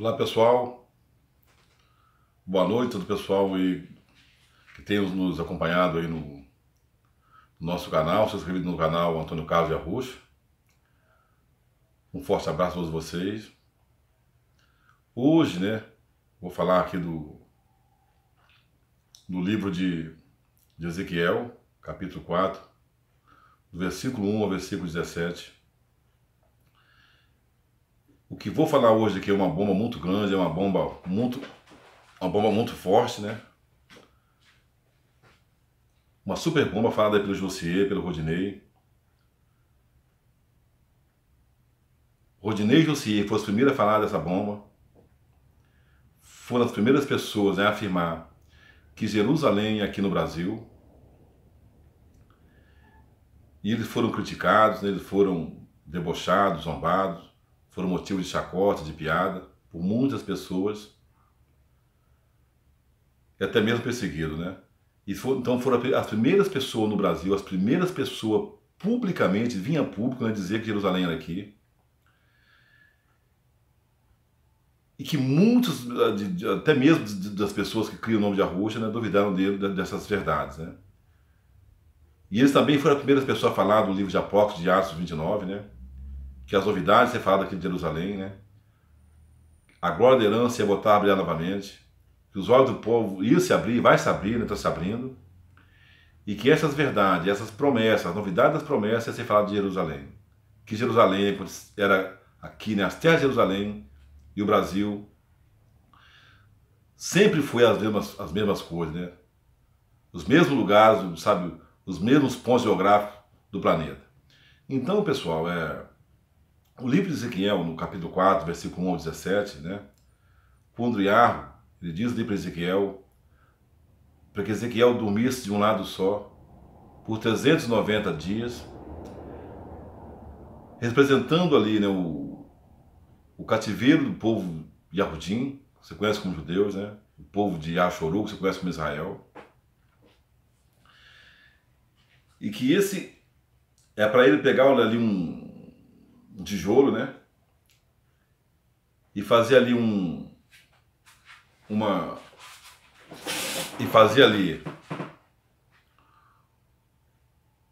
Olá pessoal, boa noite todo pessoal e que tem nos acompanhado aí no, nosso canal, se inscrevido no canal Antônio Carlos Arrucho. Um forte abraço a todos vocês. Hoje, né, vou falar aqui do, do livro de, de Ezequiel, capítulo 4, do versículo 1 ao versículo 17 o que vou falar hoje aqui é uma bomba muito grande, é uma bomba muito, uma bomba muito forte, né? Uma super bomba falada pelo Jossier, pelo Rodinei. Rodinei e Jossier foram as primeiras a falar dessa bomba. Foram as primeiras pessoas a afirmar que Jerusalém é aqui no Brasil. E eles foram criticados, né? eles foram debochados, zombados foram motivo de chacota, de piada, por muitas pessoas, e até mesmo perseguido, né? E for, então foram as primeiras pessoas no Brasil, as primeiras pessoas publicamente, vinha público, né, dizer que Jerusalém era aqui. E que muitos, eh, até mesmo das pessoas que criam o nome de Arrocha, né, duvidaram dele, dessas verdades, né? E eles também foram as primeiras pessoas a falar do livro de Apócrifo, de Atos 29, né? que as novidades ser faladas aqui de Jerusalém, né? A glória da herança ia é voltar a brilhar novamente, que os olhos do povo iam se abrir, vai se abrir, né? está se abrindo, e que essas verdades, essas promessas, as novidades das promessas ia ser falada de Jerusalém. Que Jerusalém era aqui, né? As terras de Jerusalém e o Brasil sempre foi as mesmas, as mesmas coisas, né? Os mesmos lugares, sabe? Os mesmos pontos geográficos do planeta. Então, pessoal, é o livro de Ezequiel, no capítulo 4, versículo 1 ao 17, né? Quando Iarro, ele diz livro de Ezequiel, para que Ezequiel dormisse de um lado só, por 390 dias, representando ali né, o, o cativeiro do povo Yahudim, que você conhece como judeus, né? o povo de Achoru, que você conhece como Israel. E que esse é para ele pegar olha, ali um, tijolo, né? E fazia ali um. Uma. E fazia ali.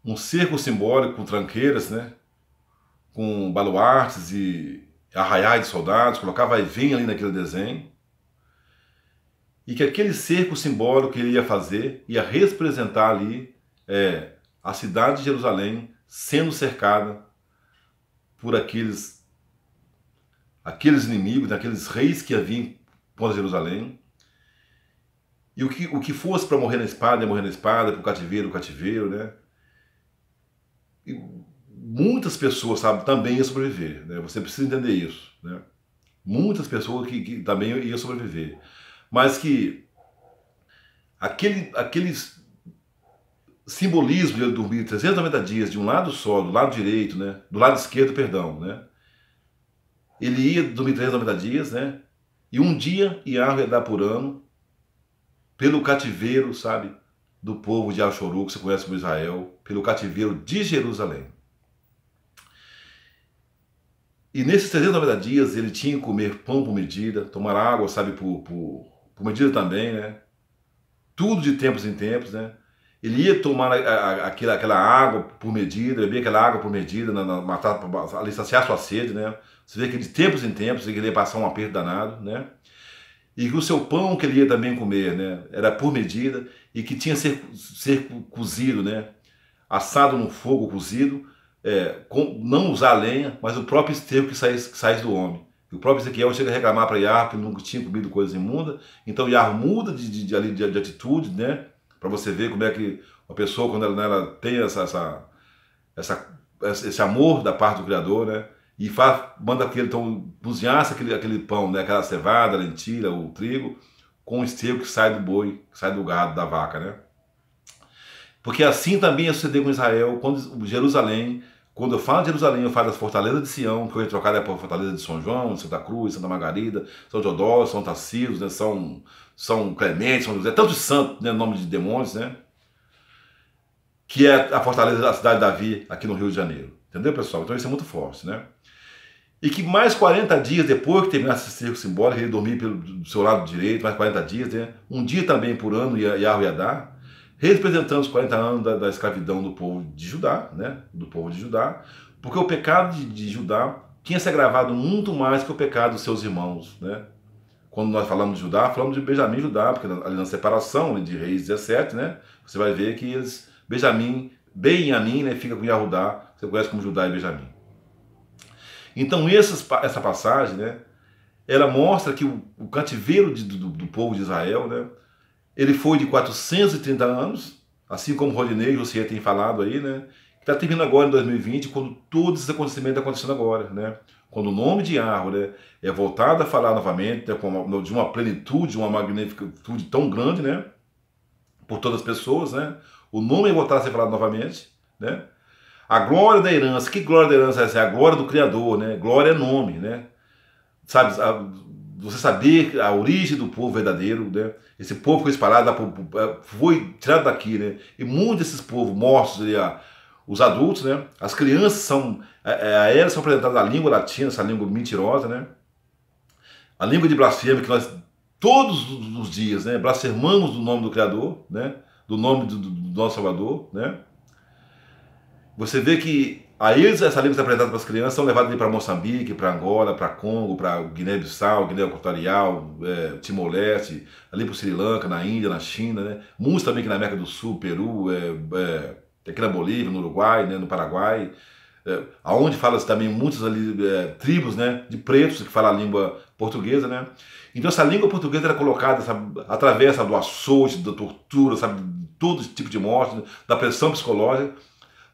Um cerco simbólico com tranqueiras, né? Com baluartes e arraiais de soldados, colocava e vem ali naquele desenho. E que aquele cerco simbólico que ele ia fazer ia representar ali é, a cidade de Jerusalém sendo cercada por aqueles aqueles inimigos, aqueles reis que haviam pós Jerusalém. E o que, o que fosse para morrer na espada, morrer na espada, para o cativeiro, o cativeiro, né? E muitas pessoas, sabe, também iam sobreviver, né? Você precisa entender isso, né? Muitas pessoas que, que também iam sobreviver. Mas que aquele, aqueles simbolismo de ele dormir 390 dias de um lado só, do lado direito, né? Do lado esquerdo, perdão, né? Ele ia dormir 390 dias, né? E um dia Iago ia dar por ano pelo cativeiro, sabe? Do povo de Achoru, que você conhece como Israel, pelo cativeiro de Jerusalém. E nesses 390 dias ele tinha que comer pão por medida, tomar água, sabe, por, por, por medida também, né? Tudo de tempos em tempos, né? Ele ia tomar aquela, aquela água por medida, bebia aquela água por medida, na, na, matar, ali saciar sua sede, né? Você vê que de tempos em tempos ele ia passar um aperto danado, né? E que o seu pão que ele ia também comer, né? Era por medida e que tinha ser, ser cozido, né? Assado no fogo cozido, é, com, não usar lenha, mas o próprio esterco que sai, que sai do homem. E o próprio Ezequiel chega a reclamar para Iar que nunca tinha comido coisa imunda, então Iar muda de, de, de, de atitude, né? para você ver como é que uma pessoa, quando ela, ela tem essa, essa, essa, esse amor da parte do Criador, né? E faz, manda aquele, então, cozinhasse aquele, aquele pão, né? Aquela cevada, a lentilha, o trigo, com o esterco que sai do boi, que sai do gado, da vaca, né? Porque assim também ia suceder com Israel, quando Jerusalém quando eu falo de Jerusalém, eu falo das fortalezas de Sião, que foi trocada por fortaleza de São João, Santa Cruz, Santa Margarida, São Teodoro, São Tarcísio, né? São, São Clemente, São José, tantos santos, né? nome de demônios, né? Que é a fortaleza da cidade de Davi, aqui no Rio de Janeiro. Entendeu, pessoal? Então isso é muito forte, né? E que mais 40 dias depois que terminasse esse circo simbólico, ele dormia pelo, do seu lado direito, mais 40 dias, né? Um dia também por ano, Yahweh ia dar representando os 40 anos da, da, escravidão do povo de Judá, né? Do povo de Judá, porque o pecado de, de, Judá tinha se agravado muito mais que o pecado dos seus irmãos, né? Quando nós falamos de Judá, falamos de Benjamim e Judá, porque ali na separação de Reis 17, né? Você vai ver que eles, Benjamim, Benjamim, né? Fica com Yahudá, você conhece como Judá e Benjamim. Então, essas, essa passagem, né? Ela mostra que o, o cativeiro de, do, do povo de Israel, né? Ele foi de 430 anos, assim como o Rodinei, você tem falado aí, né? está terminando agora em 2020, quando todos esse acontecimentos estão tá acontecendo agora, né? Quando o nome de árvore é voltado a falar novamente né, de uma plenitude, uma magnitude tão grande, né? Por todas as pessoas, né? O nome é voltado a ser falado novamente, né? A glória da herança, que glória da herança é essa? É a glória do Criador, né? Glória é nome, né? Sabe, você saber a origem do povo verdadeiro, né? Esse povo foi espalhado, é, foi tirado daqui, né? E muitos desses povos mortos, os adultos, né? As crianças são, é, é, a elas são apresentadas a língua latina, essa língua mentirosa, né? A língua de blasfêmia que nós todos os dias, né? Blasfemamos do nome do Criador, né? Do nome do, do nosso Salvador, né? Você vê que Aí essa língua é apresentada para as crianças são levadas para Moçambique, para Angola, para Congo, para Guiné-Bissau, Guiné Equatorial, é, Timor-Leste, ali para o Sri Lanka, na Índia, na China, né? Muitos também aqui na América do Sul, Peru, é, é, aqui na Bolívia, no Uruguai, né? no Paraguai. É, aonde fala-se também muitas ali, é, tribos né, de pretos que falam a língua portuguesa. Né? Então essa língua portuguesa era colocada, sabe, através sabe, do açoite, da tortura, sabe, todo tipo de morte, né? da pressão psicológica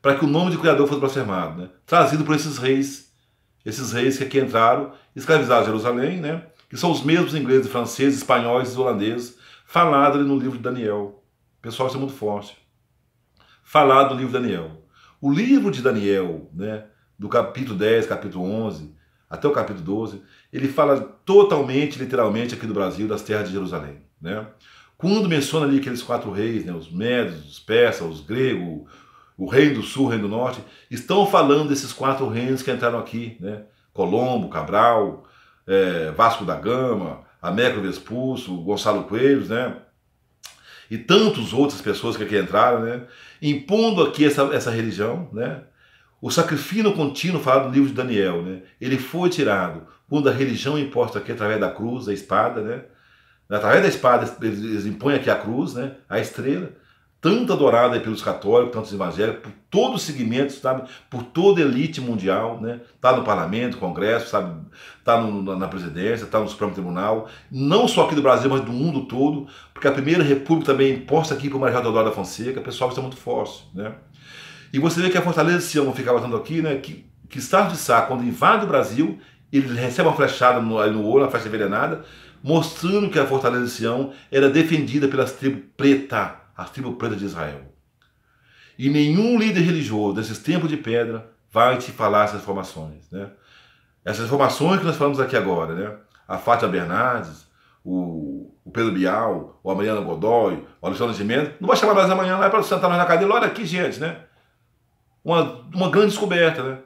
para que o nome de Criador fosse blasfemado, né? trazido por esses reis, esses reis que aqui entraram, escravizaram Jerusalém, né? que são os mesmos ingleses, franceses, espanhóis e holandeses, falado ali no livro de Daniel. O pessoal, isso é muito forte. Falado no livro de Daniel. O livro de Daniel, né, do capítulo 10, capítulo 11, até o capítulo 12, ele fala totalmente, literalmente, aqui do Brasil, das terras de Jerusalém. Né? Quando menciona ali aqueles quatro reis, né, os médios, os persas, os gregos, o Reino do Sul, o Reino do Norte, estão falando desses quatro reinos que entraram aqui, né? Colombo, Cabral, é, Vasco da Gama, Américo Vespúcio, Gonçalo Coelho, né? E tantas outras pessoas que aqui entraram, né? Impondo aqui essa, essa religião, né? O sacrifício contínuo falado no livro de Daniel, né? Ele foi tirado quando a religião imposta aqui através da cruz, da espada, né? Através da espada eles impõem aqui a cruz, né? A estrela tanto adorada pelos católicos, tantos evangélicos, por todos os segmentos, sabe? Por toda elite mundial, né? Tá no parlamento, congresso, sabe? Tá no, na presidência, tá no Supremo Tribunal, não só aqui do Brasil, mas do mundo todo, porque a primeira república também é imposta aqui por Marechal Deodoro da Fonseca, o pessoal está muito forte, né? E você vê que a Fortaleza de Sião, ficar voltando aqui, né? Que, que Estado de Sá, quando invade o Brasil, ele recebe uma flechada no, no olho, uma flecha envenenada, mostrando que a Fortaleza de Sião era defendida pelas tribos preta a tribo preta de Israel. E nenhum líder religioso desses tempos de pedra vai te falar essas informações. Né? Essas informações que nós falamos aqui agora, né? a Fátima Bernardes, o, o Pedro Bial, o Mariana Godoy, o Alexandre de Mendes, não vai chamar mais amanhã lá é para sentar nós na cadeira, olha aqui, gente, né? Uma, uma grande descoberta, né?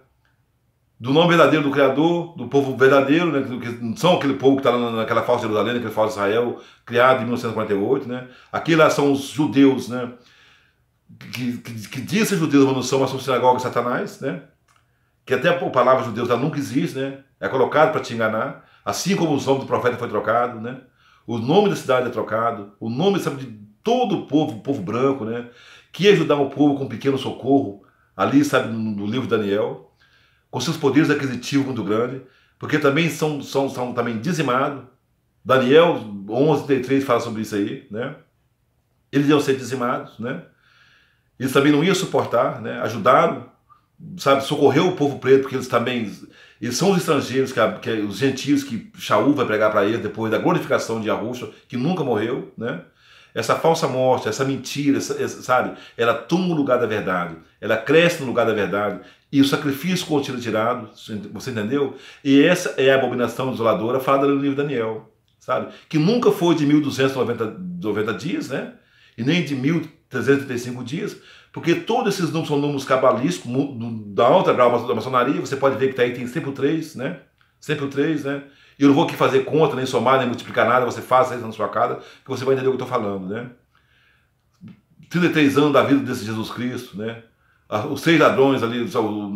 do nome verdadeiro do Criador, do povo verdadeiro, né, que são aquele povo que está naquela falsa Jerusalém, aquele falso Israel, criado em 1948. Né? Aqui lá são os judeus, né, que, que, que dizem judeus, mas não são, mas são sinagogas de Satanás, né? que até a palavra judeus nunca existe, né? é colocado para te enganar, assim como o nome do profeta foi trocado, né? o nome da cidade é trocado, o nome sabe, de todo o povo, o povo branco, né? que ajudava o povo com um pequeno socorro, ali sabe, no livro de Daniel, com seus poderes aquisitivos muito grandes, porque também são, são, são também dizimados. Daniel 11:33 fala sobre isso aí, né? Eles iam ser dizimados, né? Eles também não iam suportar, né? Ajudaram, sabe, socorreu o povo preto, porque eles também eles são os estrangeiros, que, que os gentios que Shaul vai pregar para eles depois da glorificação de Arruxa, que nunca morreu, né? Essa falsa morte, essa mentira, essa, essa, sabe? Ela toma o lugar da verdade, ela cresce no lugar da verdade, e o sacrifício contínuo tirado, você entendeu? E essa é a abominação desoladora falada no livro Daniel, sabe? Que nunca foi de 1290 dias, né? E nem de 1335 dias, porque todos esses números são números cabalísticos, da alta grau da maçonaria, você pode ver que está aí, tem sempre o 3, né? Sempre o 3, né? E eu não vou aqui fazer conta, nem somar, nem multiplicar nada, você faz isso na sua casa, que você vai entender o que eu estou falando, né? 33 anos da vida desse Jesus Cristo, né? os três ladrões ali,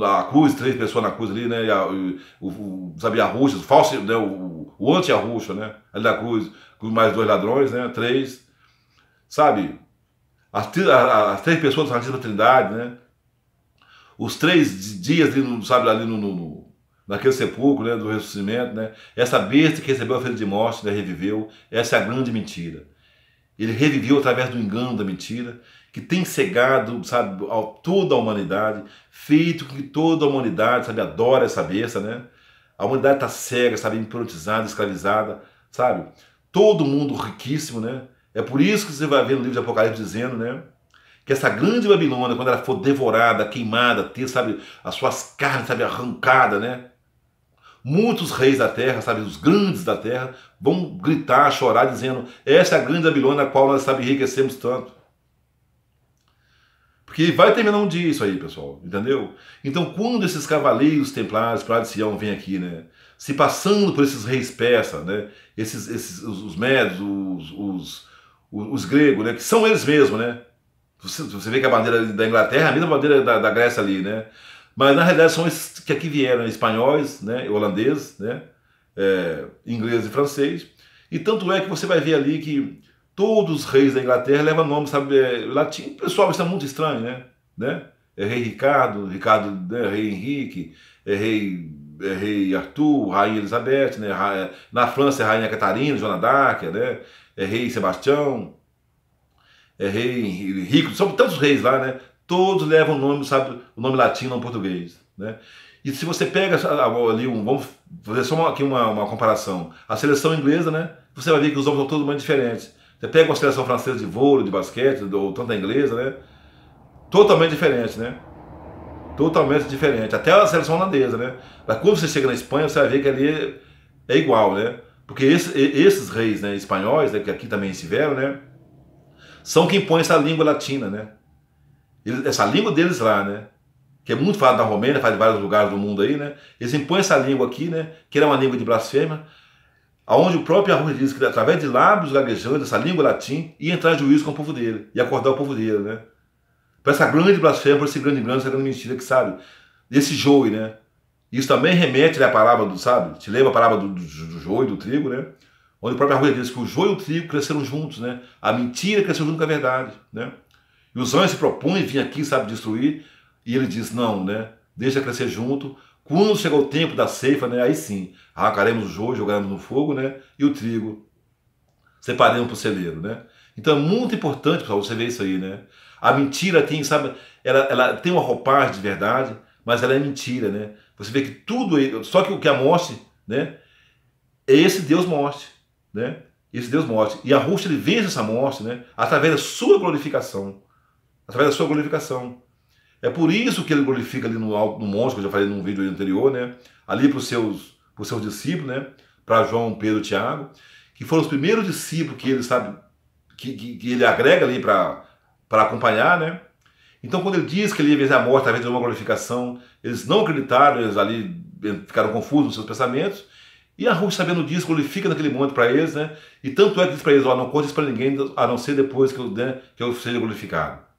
a cruz, três pessoas na cruz ali, né? E a, e, o, o, sabe, a o falso, né? o, o anti-Arruxa, né? Ali na cruz, com mais dois ladrões, né? Três. Sabe? As, as, três pessoas da Santíssima Trindade, né? Os três dias ali, no, sabe, ali no, no, naquele sepulcro, né? Do ressuscimento, né? Essa besta que recebeu a filha de morte, né? Reviveu. Essa é a grande mentira. Ele reviveu através do engano da mentira que tem cegado, sabe, toda a humanidade, feito com que toda a humanidade, sabe, adora essa besta, né? A humanidade está cega, sabe, hipnotizada, escravizada, sabe? Todo mundo riquíssimo, né? É por isso que você vai ver no livro de Apocalipse dizendo, né? Que essa grande Babilônia, quando ela for devorada, queimada, ter, sabe, as suas carnes, sabe, arrancada, né? Muitos reis da terra, sabe, os grandes da terra, vão gritar, chorar, dizendo: Essa é a grande Babilônia na qual nós, sabe, enriquecemos tanto. Porque vai terminar um dia isso aí, pessoal, entendeu? Então, quando esses cavaleiros templários para de Sião vêm aqui, né? Se passando por esses reis persa, né? Esses, esses os, os médios, os, os, os, gregos, né? Que são eles mesmos, né? Você, você vê que a bandeira da Inglaterra é a mesma bandeira da, da Grécia ali, né? Mas na realidade são esses que aqui vieram, espanhóis, né? Holandeses, né? É, inglês e francês. E tanto é que você vai ver ali que Todos os reis da Inglaterra levam nome, sabe, é, latim. Pessoal, pessoal está muito estranho, né? né? É rei Ricardo, Ricardo, né? rei Henrique, é rei, é rei Arthur, rainha Elizabeth, né? na França é rainha Catarina, Joana d'Arc, né? É rei Sebastião, é rei Henrique, são tantos reis lá, né? Todos levam o nome, sabe, o nome latim não português, né? E se você pega ali um, vamos fazer só uma, aqui uma, uma comparação, a seleção inglesa, né? Você vai ver que os nomes são todos muito diferentes. Você pega uma seleção francesa de vôlei, de basquete, ou tanta inglesa, né? Totalmente diferente, né? Totalmente diferente. Até a seleção holandesa, né? Mas quando você chega na Espanha, você vai ver que ali é igual, né? Porque esse, esses reis né, espanhóis, né, que aqui também estiveram, né? São quem põe essa língua latina, né? Eles, essa língua deles lá, né? que é muito falado na Romênia, faz em vários lugares do mundo aí, né? Eles impõem essa língua aqui, né? Que era uma língua de blasfêmia, aonde o próprio Arruda diz que através de lábios gaguejantes, essa língua latim, ia entrar juízo com o povo dele, e acordar o povo dele, né? Para essa grande blasfêmia, para esse grande engano, essa grande mentira que, sabe, desse joio, né? Isso também remete né, à palavra do, sabe? Te lembra a palavra do, do, do joio, do trigo, né? Onde o próprio Arruda diz que o joio e o trigo cresceram juntos, né? A mentira cresceu junto com a verdade, né? E os anjos se propõem vir aqui, sabe, destruir, e ele diz, não, né? Deixa crescer junto, quando chegar o tempo da ceifa, né, aí sim, arrancaremos o joio, jogaremos no fogo, né, e o trigo separaremos para o celeiro, né. Então é muito importante, pessoal, você ver isso aí, né. A mentira tem, sabe, ela, ela tem uma roupagem de verdade, mas ela é mentira, né. Você vê que tudo, só que o que a morte, né, é esse Deus morte, né, esse Deus morte. E a Rússia ele vence essa morte, né, através da sua glorificação, através da sua glorificação. É por isso que ele glorifica ali no alto no monte, que eu já falei num vídeo anterior, né? Ali para os seus, seus discípulos, né? Para João, Pedro, Tiago, que foram os primeiros discípulos que ele sabe que, que, que ele agrega ali para acompanhar, né? Então, quando ele diz que ele ia vencer a morte através de uma glorificação, eles não acreditaram, eles ali ficaram confusos nos seus pensamentos. E a Ruth, sabendo disso, glorifica naquele momento para eles, né? E tanto é que diz para eles: ó, não conte isso para ninguém, a não ser depois que eu, né, que eu seja glorificado.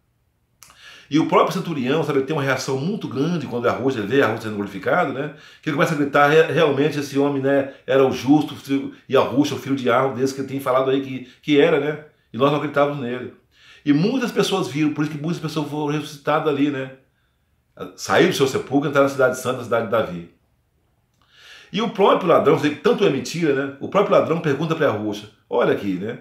E o próprio centurião, sabe, tem uma reação muito grande quando Arroz vê Arroz sendo glorificado, né? Que ele começa a gritar, realmente esse homem, né, era o justo, e Arroz, o filho de Arro, desse que tem falado aí que, que era, né? E nós não acreditávamos nele. E muitas pessoas viram, por isso que muitas pessoas foram ressuscitadas ali, né? Saíram do seu sepulcro e entraram na cidade santa, na cidade de Davi. E o próprio ladrão, tanto é mentira, né? O próprio ladrão pergunta para a Ruxa: Olha aqui, né?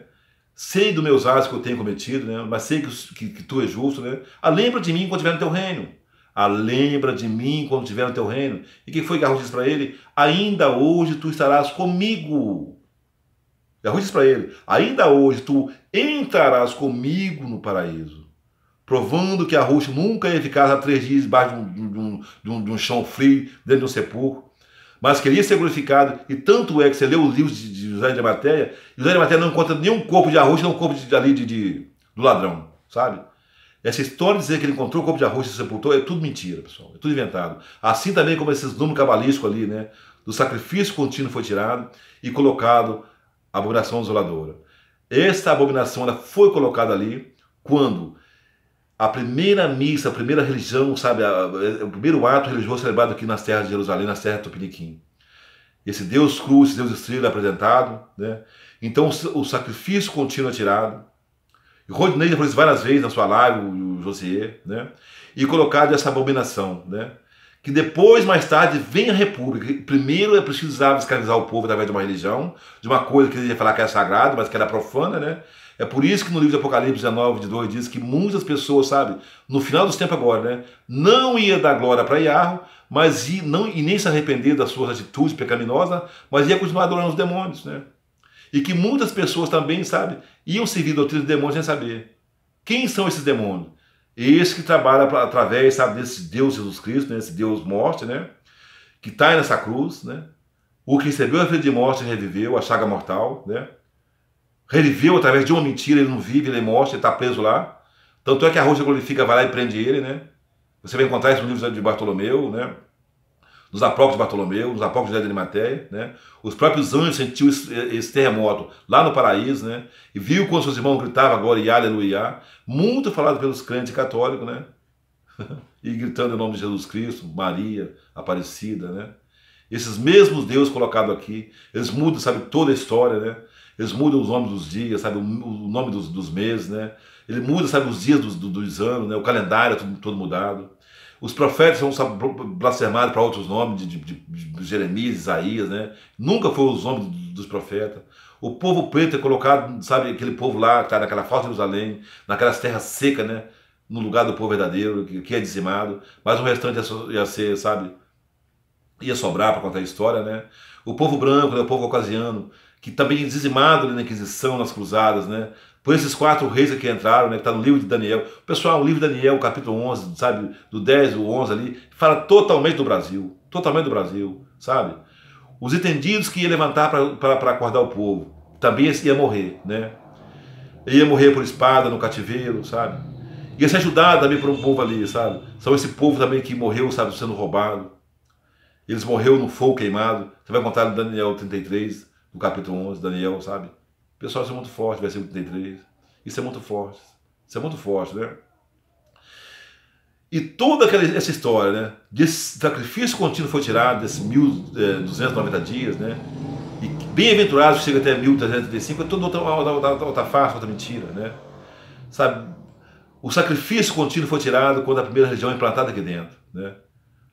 Sei dos meus atos que eu tenho cometido, né? mas sei que, que, que tu és justo. Né? A ah, lembra de mim quando estiver no teu reino. a ah, lembra de mim quando estiver no teu reino. E quem foi que Arroz disse para ele? Ainda hoje tu estarás comigo. Arroz disse para ele: Ainda hoje tu entrarás comigo no paraíso. Provando que Rússia nunca ia ficar há três dias debaixo de um, de, um, de, um, de um, chão frio, dentro de um sepulcro. Mas queria ser glorificado, e tanto é que você lê os livros de, José de Matéia, e José de Matéia não encontra nenhum corpo de arroz, nenhum corpo de, ali de, de, do ladrão, sabe? Essa história de dizer que ele encontrou o corpo de arroz e se sepultou é tudo mentira, pessoal. É tudo inventado. Assim também como esses números cabalísticos ali, né? Do sacrifício contínuo foi tirado e colocado a abominação desoladora. Esta abominação ela foi colocada ali quando a primeira missa, a primeira religião, sabe? A, a, o primeiro ato religioso celebrado aqui nas terras de Jerusalém, nas terra do Tupiniquim esse Deus cru, esse Deus estrela apresentado, né? Então o sacrifício contínuo é tirado. E Rodinei já falou isso várias vezes na sua live, o, José, né? E colocado essa abominação, né? Que depois, mais tarde, vem a república. Primeiro é preciso escravizar o povo através de uma religião, de uma coisa que ele ia falar que era sagrada, mas que era profana, né? É por isso que no livro de Apocalipse 19, de 2, diz que muitas pessoas, sabe, no final dos tempos agora, né? Não ia dar glória para Iarro, mas e, não, e nem se arrepender das suas atitudes pecaminosas, mas ia continuar adorando os demônios, né? E que muitas pessoas também, sabe, iam servir doutrina de demônios sem saber. Quem são esses demônios? Esse que trabalha pra, através, sabe, desse Deus Jesus Cristo, né? esse Deus morte, né? Que está nessa cruz, né? O que recebeu a vida de morte e reviveu, a chaga mortal, né? Reviveu através de uma mentira, ele não vive, ele é morte, ele está preso lá. Tanto é que a rocha glorifica vai lá e prende ele, né? Você vai encontrar isso no livro de Bartolomeu, né? nos apóstolos Bartolomeu, nos apóstolos José de Arimateia, né? Os próprios anjos sentiam esse, esse, terremoto lá no paraíso, né? E viu quando seus irmãos gritavam agora e aleluia, muito falado pelos crentes católicos, né? e gritando em nome de Jesus Cristo, Maria, Aparecida, né? Esses mesmos deuses colocados aqui, eles mudam, sabe, toda a história, né? Eles mudam os nomes dos dias, sabe, o nome dos, dos meses, né? Ele muda, sabe, os dias dos, dos anos, né? O calendário é tudo, todo mudado. Os profetas são blasfemados para outros nomes, de, de, de, Jeremias, Isaías, né? Nunca foram os nomes dos profetas. O povo preto é colocado, sabe, aquele povo lá, tá naquela falsa Jerusalém, naquelas terras secas, né? No lugar do povo verdadeiro, que, que é dizimado. Mas o restante ia, ia ser, sabe, ia sobrar para contar a história, né? O povo branco, né? o povo caucasiano, que também é dizimado na Inquisição, nas cruzadas, né? por esses quatro reis que entraram, né, que está no livro de Daniel. Pessoal, o livro de Daniel, capítulo 11, sabe, do 10 ao 11 ali, fala totalmente do Brasil, totalmente do Brasil, sabe? Os entendidos que ia levantar para acordar o povo, também ia morrer, né? Ia morrer por espada no cativeiro, sabe? Ia ser ajudado também por um povo ali, sabe? São esse povo também que morreu, sabe, sendo roubado. Eles morreram no fogo queimado. Você vai contar no Daniel 33, no capítulo 11, Daniel, sabe? Pessoal, isso é muito forte, versículo 33. Isso é muito forte. Isso é muito forte, né? E toda aquela, essa história, né? De sacrifício contínuo foi tirado desses 1.290 é, dias, né? E bem-aventurados chega até 1.335, é toda outra, outra, outra, farsa, outra mentira, né? Sabe? O sacrifício contínuo foi tirado quando a primeira religião é implantada aqui dentro, né?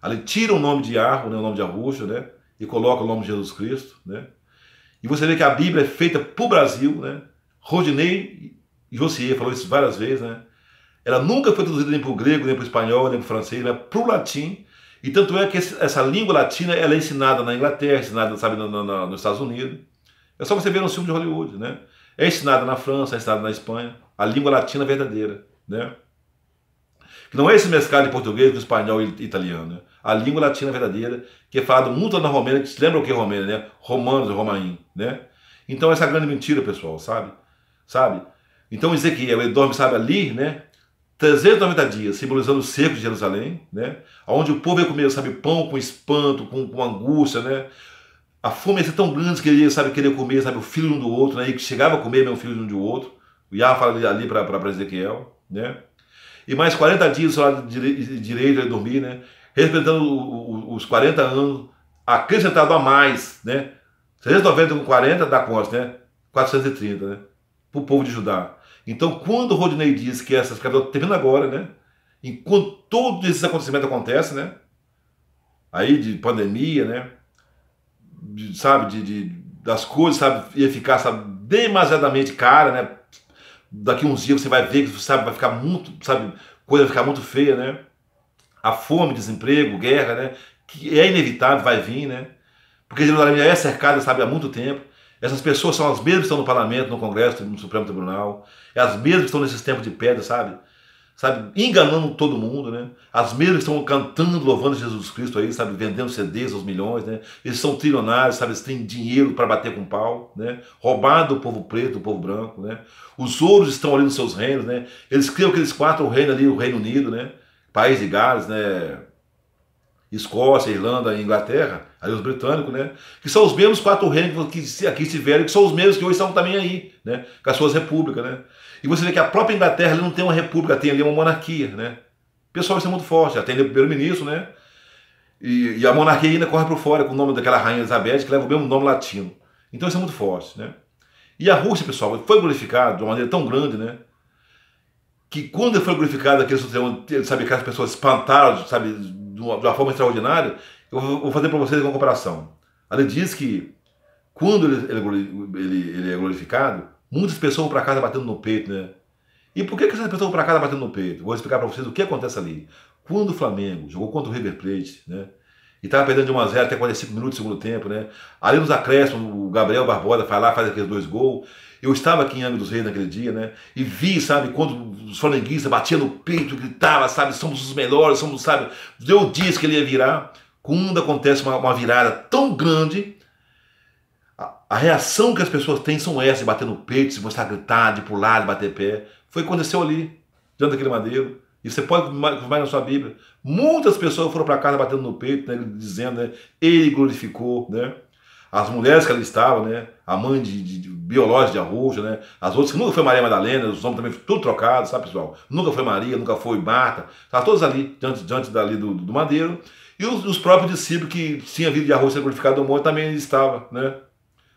Ali tira o nome de Arro, né, o nome de arbusto, né? E coloca o nome de Jesus Cristo, né? E você vê que a Bíblia é feita para o Brasil, né? Rodinei Josier falou isso várias vezes, né? Ela nunca foi traduzida nem para o grego, nem para o espanhol, nem para o francês, né? para o latim. E tanto é que essa língua latina ela é ensinada na Inglaterra, ensinada, sabe, na, na, nos Estados Unidos. É só você ver um filme de Hollywood, né? É ensinada na França, é ensinada na Espanha, a língua latina verdadeira, né? Que não é esse mescal de português com espanhol e italiano. Né? a língua latina verdadeira, que é falado muito na Romênia, que se lembra o que é Romênia, né? Romanos, romain né? Então essa é a grande mentira, pessoal, sabe? Sabe? Então Ezequiel, ele dorme, sabe, ali, né? 390 dias, simbolizando o cerco de Jerusalém, né? Onde o povo ia comer, sabe, pão com espanto, com, com angústia, né? A fome ia ser tão grande que ele, sabe, querer comer, sabe, o filho um do outro, né? E que chegava a comer meu filho um do outro. O Yah fala ali, para Ezequiel, né? E mais 40 dias do lado direito ele dormir, né? representando os 40 anos acrescentado a mais, né? 390 com 40 dá quanto, né? 430, né? Para o povo de Judá. Então, quando Rodinei diz que essa escravidão terminando agora, né? Enquanto todos esses acontecimentos acontecem, né? Aí de pandemia, né? De, sabe, de, de, das coisas, sabe, ia ficar, sabe, demasiadamente cara, né? Daqui uns dias você vai ver que, sabe, vai ficar muito, sabe, coisa vai ficar muito feia, né? a fome, desemprego, guerra, né? Que é inevitável, vai vir, né? Porque Jerusalém já é cercada, sabe, há muito tempo. Essas pessoas são as mesmas que estão no parlamento, no congresso, no Supremo Tribunal. É as mesmas que estão nesses tempos de pedra, sabe? Sabe, enganando todo mundo, né? As mesmas que estão cantando, louvando Jesus Cristo aí, sabe, vendendo CDs aos milhões, né? Eles são trilionários, sabe, eles têm dinheiro para bater com pau, né? Roubado do povo preto, do povo branco, né? Os ouros estão ali nos seus reinos, né? Eles criam aqueles quatro reinos ali, o Reino Unido, né? País de Gales, né? Escócia, Irlanda, Inglaterra, aí os britânicos, né? Que são os mesmos quatro reinos que aqui estiveram, que são os mesmos que hoje estão também aí, né? Com as suas repúblicas, né? E você vê que a própria Inglaterra não tem uma república, tem ali uma monarquia, né? O pessoal vai ser é muito forte, ela tem ali o primeiro-ministro, né? E, e, a monarquia ainda corre para fora com o nome daquela rainha Elizabeth, que leva o mesmo nome latino. Então isso é muito forte, né? E a Rússia, pessoal, foi glorificada de uma maneira tão grande, né? que quando ele foi glorificado aquele soterrão, sabe, que as pessoas espantaram, sabe, de uma, de uma forma extraordinária, eu vou fazer para vocês uma comparação. Ali diz que quando ele, ele, ele é glorificado, muitas pessoas vão para casa batendo no peito, né? E por que, que essas pessoas vão para casa batendo no peito? Vou explicar para vocês o que acontece ali. Quando o Flamengo jogou contra o River Plate, né? E estava perdendo de 1x0 até 45 minutos do segundo tempo, né? Ali nos acréscimos, o Gabriel Barbosa vai lá, faz aqueles dois gols. Eu estava aqui em Angra dos Reis naquele dia, né? E vi, sabe, quando os flamenguistas batiam no peito, gritava, sabe, somos os melhores, somos, sabe. Deu disse que ele ia virar. Quando acontece uma, uma virada tão grande, a, a, reação que as pessoas têm são essas, de bater no peito, se mostrar gritar, de pular, de bater pé. Foi o que aconteceu ali, diante daquele madeiro. E você pode mais na sua Bíblia. Muitas pessoas foram para casa batendo no peito, né, dizendo, né, ele glorificou, né? As mulheres que ali estavam, né? A mãe de, de, de biológica de Arruja, né? As outras que nunca foi Maria Madalena, os homens também tudo trocado, sabe, pessoal? Nunca foi Maria, nunca foi Marta, estavam todos ali, diante, diante dali do, do Madeiro. E os, os próprios discípulos que tinham vindo de Arruja ser glorificado do monte também estavam estava, né?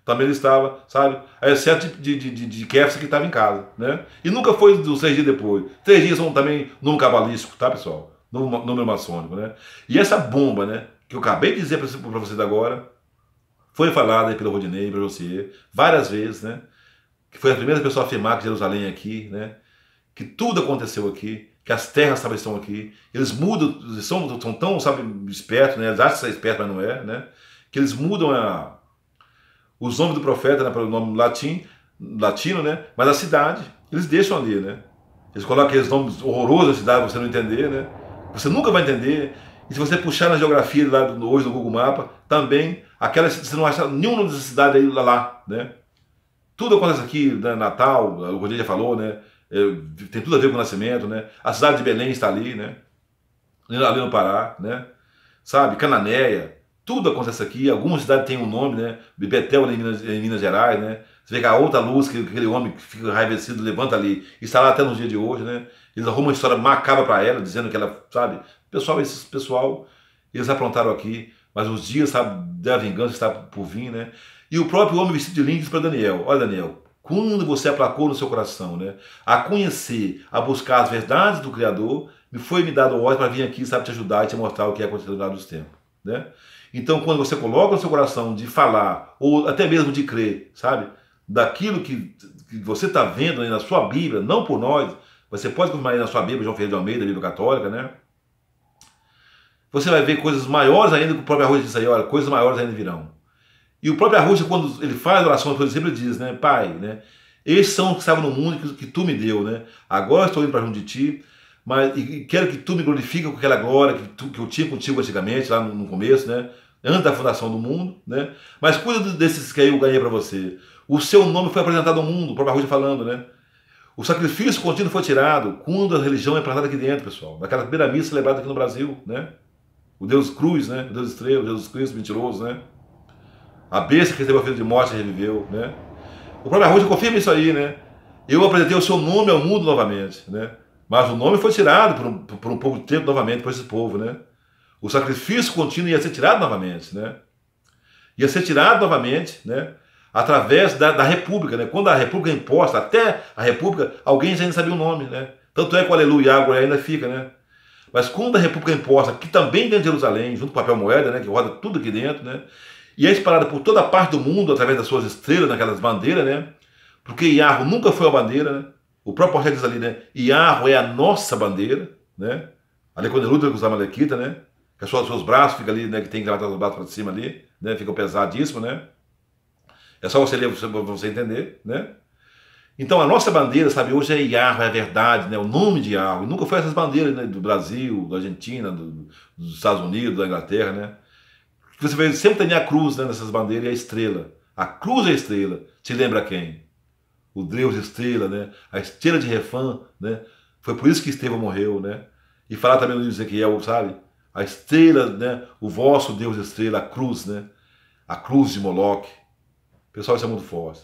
Também ele estava, sabe? Exceto de, de, de, de Kefsa que estava em casa, né? E nunca foi dos três dias depois. Três dias são também num cabalístico, tá, pessoal? número maçônico, né? E essa bomba, né, que eu acabei de dizer para vocês agora, foi falada pelo Rodinei, para você, várias vezes, né? Que foi a primeira pessoa a afirmar que Jerusalém é aqui, né? Que tudo aconteceu aqui, que as terras sabe, estão aqui. Eles mudam, são, são tão, sabe, espertos, né? Eles acham que são espertos, mas não é, né? Que eles mudam a, os nomes do profeta né, para o nome latim, latino, né? Mas a cidade, eles deixam ali, né? Eles colocam aqueles nomes horrorosos da cidade, você não entender, né? Você nunca vai entender. E se você puxar na geografia lá do, hoje no Google Mapa, também aquela você não acha nenhuma necessidade aí lá, lá né? Tudo acontece aqui, né? Natal, o Rodrigo já falou, né? É, tem tudo a ver com o nascimento, né? A cidade de Belém está ali, né? Ali no Pará, né? Sabe? Cananéia, tudo acontece aqui. Algumas cidades têm um nome, né? Betel em Minas, em Minas Gerais, né? Você vê que a outra luz que aquele homem que fica enraivecido levanta ali, está lá até no dia de hoje, né? Eles arrumam uma história macabra para ela, dizendo que ela, sabe? Pessoal, esse pessoal, eles aprontaram aqui, mas os dias, sabe, tá, da vingança está por vir, né? E o próprio homem vestido de linho diz para Daniel: Olha, Daniel, quando você aplacou no seu coração, né? A conhecer, a buscar as verdades do Criador, me foi me dado ordem para vir aqui, sabe, te ajudar e te mostrar o que é acontecido lá dos tempos, né? Então, quando você coloca no seu coração de falar, ou até mesmo de crer, sabe? daquilo que, que você está vendo aí na sua Bíblia, não por nós. Você pode confirmar aí na sua Bíblia, João Ferreira de Almeida, Bíblia Católica, né? Você vai ver coisas maiores ainda que o próprio Arruda diz aí, olha, coisas maiores ainda virão. E o próprio Arruda, quando ele faz oração, ele sempre diz, né? Pai, né? Estes são os que estavam no mundo que, que tu me deu, né? Agora estou indo para junto de ti, mas e quero que tu me glorifique com aquela glória que, tu, que eu tinha contigo antigamente, lá no, no começo, né? antes da fundação do mundo, né? Mas cuida desses que eu ganhei para você. O seu nome foi apresentado ao mundo, o próprio Arruda falando, né? O sacrifício contínuo foi tirado quando a religião é plantada aqui dentro, pessoal. Naquela primeira missa celebrada aqui no Brasil, né? O Deus Cruz, né? O Deus Estrela, o Jesus Cristo mentiroso, né? A besta que recebeu a filha de morte reviveu, né? O próprio Arruda confirma isso aí, né? Eu apresentei o seu nome ao mundo novamente, né? Mas o nome foi tirado por um, por um pouco de tempo novamente para esse povo, né? o sacrifício contínuo ia ser tirado novamente, né? Ia ser tirado novamente, né? Através da, da República, né? Quando a República é imposta, até a República, alguém já não sabia o nome, né? Tanto é que o Aleluia agora ainda fica, né? Mas quando a República é imposta, que também dentro de Jerusalém, junto com o papel moeda, né? Que roda tudo aqui dentro, né? E é espalhada por toda a parte do mundo através das suas estrelas, naquelas bandeiras, né? Porque Iarro nunca foi a bandeira, né? O próprio Rogério diz ali, né? Iarro é a nossa bandeira, né? Ali quando luta com a Malequita, né? só os seus braços ficam ali, né? Que tem que levantar os braços para cima ali, né? Ficam pesadíssimo, né? É só você ler para você entender, né? Então a nossa bandeira, sabe, hoje é Iarro, é verdade, né? O nome de Iarro. Nunca foi essas bandeiras né? do Brasil, da Argentina, do, dos Estados Unidos, da Inglaterra, né? Você vê, sempre tem a cruz né, nessas bandeiras e é a estrela. A cruz é a estrela. Te lembra quem? O Deus estrela, né? A estrela de Refã, né? Foi por isso que Estevão morreu, né? E falar também do Ezequiel, sabe? a estrela, né? o vosso Deus estrela, a cruz, né? a cruz de Moloque. Pessoal, isso é muito forte.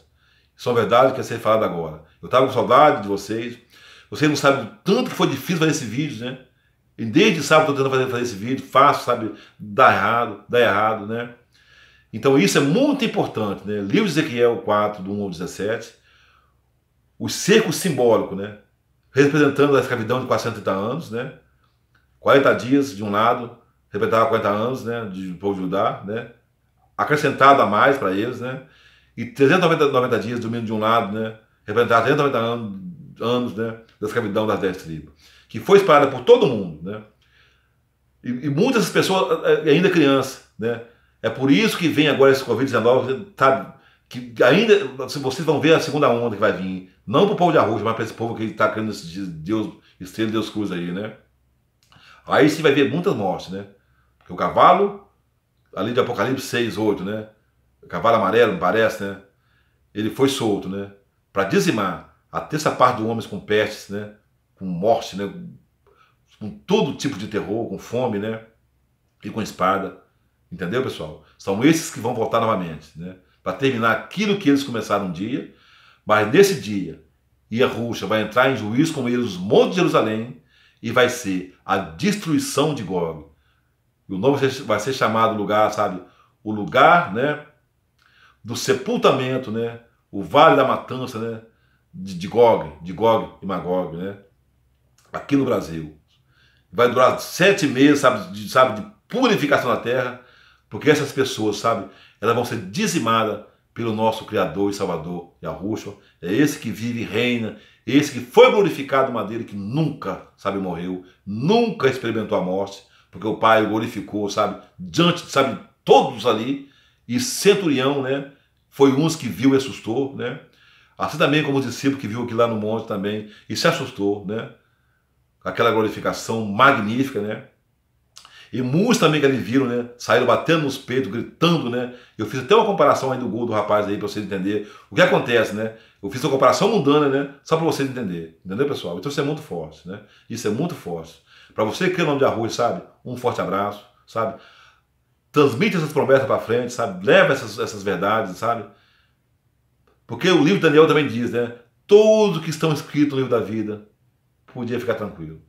Isso é uma verdade que ia ser falada agora. Eu estava com saudade de vocês. Vocês não sabem o tanto que foi difícil fazer esse vídeo, né? E desde sábado estou tentando fazer, fazer esse vídeo, faço, sabe, dá errado, dá errado, né? Então isso é muito importante, né? Livro de Ezequiel 4, do 1 ao 17, o cerco simbólico, né? Representando a escravidão de 430 anos, né? 40 dias de um lado, representava 40 anos, né, de povo Judá, né, acrescentado a mais para eles, né, e 390 dias dormindo de um lado, né, representava 390 anos, anos né, da escravidão das 10 tribos, que foi espalhada por todo mundo, né, e, e muitas pessoas eh, eh, ainda crianças, né, é por isso que vem agora esse Covid-19, tá, que ainda vocês vão ver a segunda onda que vai vir, não para o povo de Arroz, mas para esse povo que está criando esse Deus, estrela Deus cruz aí, né. Aí você vai ver muitas mortes, né? Porque o cavalo, ali de Apocalipse 6, 8, né? O cavalo amarelo, me parece, né? Ele foi solto, né? Para dizimar a terça parte dos homens com pestes, né? Com morte, né? Com todo tipo de terror, com fome, né? E com espada. Entendeu, pessoal? São esses que vão voltar novamente, né? Para terminar aquilo que eles começaram um dia, mas nesse dia, e a Rússia vai entrar em juízo com eles, os montes de Jerusalém, e vai ser a destruição de Gog. o nome vai ser chamado lugar, sabe? O lugar, né? Do sepultamento, né? O vale da matança, né? De, de Gog, de Gog e Magog, né? Aqui no Brasil. Vai durar sete meses, sabe? De, sabe? de purificação da terra, porque essas pessoas, sabe? Elas vão ser dizimadas pelo nosso Criador e Salvador, Yahushua. É esse que vive e reina esse que foi glorificado madeira, que nunca, sabe, morreu, nunca experimentou a morte, porque o Pai o glorificou, sabe, diante, sabe, todos ali. E centurião, né, foi uns que viu e assustou, né? Assim também como o discípulo que viu aqui lá no monte também e se assustou, né? Aquela glorificação magnífica, né? E muitos também que ali viram, né? Saíram batendo nos peitos, gritando, né? Eu fiz até uma comparação aí do gol do rapaz aí para vocês entender o que acontece, né? Eu fiz uma comparação mundana, né? Só para vocês entender. Entendeu, pessoal? Então isso é muito forte, né? Isso é muito forte. Para você que é nome de arroz, sabe? Um forte abraço, sabe? Transmite essas promessas para frente, sabe? Leva essas, essas verdades, sabe? Porque o livro de Daniel também diz, né? Tudo que estão escrito no livro da vida podia ficar tranquilo.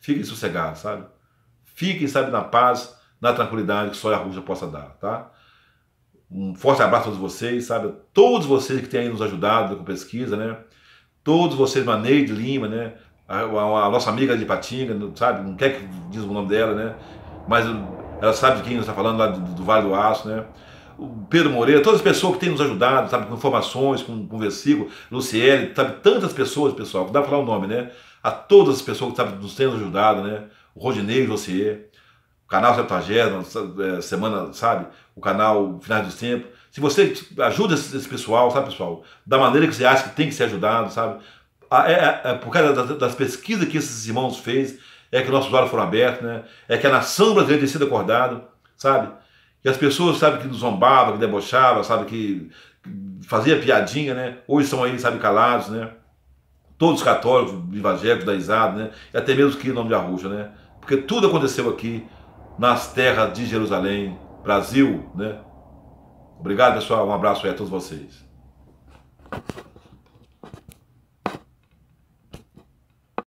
Fique sossegado, sabe? Fiquem, sabe, na paz, na tranquilidade que só a Rússia possa dar, tá? Um forte abraço a todos vocês, sabe? Todos vocês que têm nos ajudado com pesquisa, né? Todos vocês, Maneide Lima, né? A, a, a nossa amiga de Patinga, sabe? Não quer que diz o nome dela, né? Mas hum, ela sabe de quem está falando lá do, do, Vale do Aço, né? O Pedro Moreira, todas as pessoas que têm nos ajudado, sabe, com informações, com, com versículo, Luciele, sabe, tantas pessoas, pessoal, dá para falar o nome, né? A todas as pessoas que sabe, nos têm ajudado, né? o Rodinei você, o canal Septagésimo, é, Semana, sabe? O canal Finais dos Tempos. Se você ajuda esse, pessoal, sabe, pessoal? Da maneira que você acha que tem que ser ajudado, sabe? Ah, é, é, é por causa das, das pesquisas que esses irmãos fez, é que nossos olhos foram abertos, né? É que a nação brasileira tem sido acordada, sabe? E as pessoas, sabe, que nos zombavam, que debochavam, sabe, que fazia piadinha, né? Hoje são aí, sabe, calados, né? Todos católicos, evangélicos, da risada, né? E até mesmo que em nome de Arruxa, né? Porque tudo aconteceu aqui, nas terras de Jerusalém, Brasil, né? Obrigado, pessoal. Um abraço aí a todos vocês.